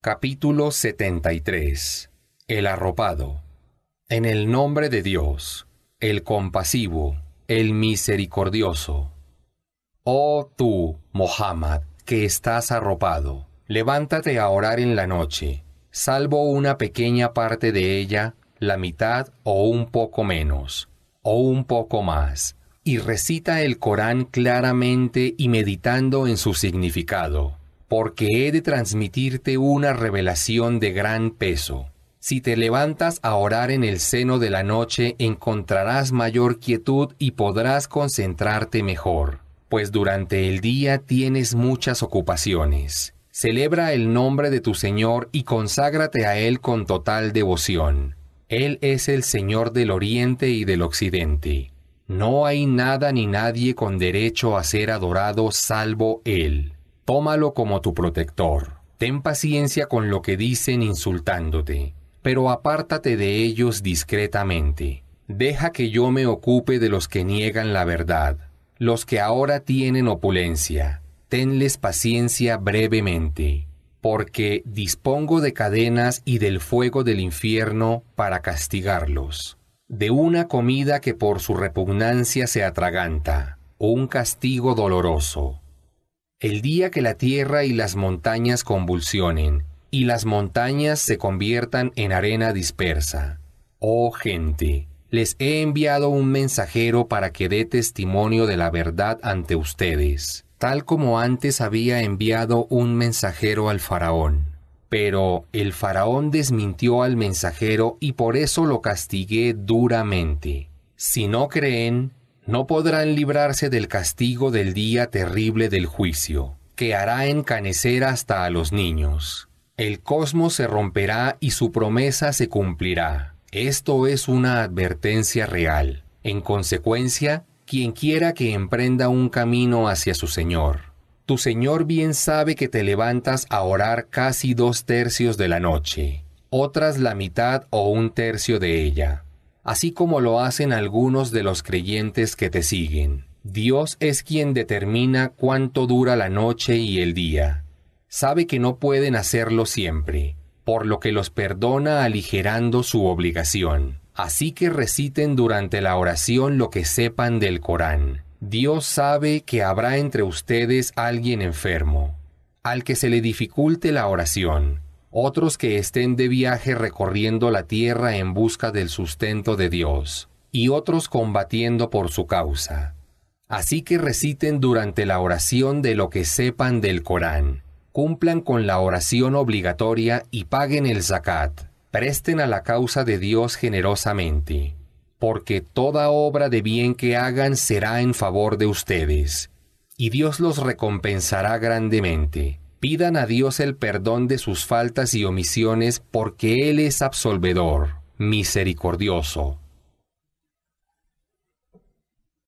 Capítulo 73 El arropado En el nombre de Dios, el compasivo, el misericordioso. Oh tú, Mohammed, que estás arropado, levántate a orar en la noche, salvo una pequeña parte de ella, la mitad o un poco menos, o un poco más, y recita el Corán claramente y meditando en su significado porque he de transmitirte una revelación de gran peso. Si te levantas a orar en el seno de la noche, encontrarás mayor quietud y podrás concentrarte mejor, pues durante el día tienes muchas ocupaciones. Celebra el nombre de tu Señor y conságrate a Él con total devoción. Él es el Señor del Oriente y del Occidente. No hay nada ni nadie con derecho a ser adorado salvo Él. Tómalo como tu protector. Ten paciencia con lo que dicen insultándote, pero apártate de ellos discretamente. Deja que yo me ocupe de los que niegan la verdad, los que ahora tienen opulencia. Tenles paciencia brevemente, porque dispongo de cadenas y del fuego del infierno para castigarlos, de una comida que por su repugnancia se atraganta, un castigo doloroso el día que la tierra y las montañas convulsionen, y las montañas se conviertan en arena dispersa. Oh gente, les he enviado un mensajero para que dé testimonio de la verdad ante ustedes, tal como antes había enviado un mensajero al faraón. Pero el faraón desmintió al mensajero y por eso lo castigué duramente. Si no creen, no podrán librarse del castigo del día terrible del juicio, que hará encanecer hasta a los niños. El cosmos se romperá y su promesa se cumplirá. Esto es una advertencia real. En consecuencia, quien quiera que emprenda un camino hacia su Señor. Tu Señor bien sabe que te levantas a orar casi dos tercios de la noche, otras la mitad o un tercio de ella así como lo hacen algunos de los creyentes que te siguen. Dios es quien determina cuánto dura la noche y el día. Sabe que no pueden hacerlo siempre, por lo que los perdona aligerando su obligación. Así que reciten durante la oración lo que sepan del Corán. Dios sabe que habrá entre ustedes alguien enfermo, al que se le dificulte la oración otros que estén de viaje recorriendo la tierra en busca del sustento de Dios, y otros combatiendo por su causa. Así que reciten durante la oración de lo que sepan del Corán, cumplan con la oración obligatoria y paguen el zakat, presten a la causa de Dios generosamente, porque toda obra de bien que hagan será en favor de ustedes, y Dios los recompensará grandemente Pidan a Dios el perdón de sus faltas y omisiones porque Él es absolvedor, misericordioso,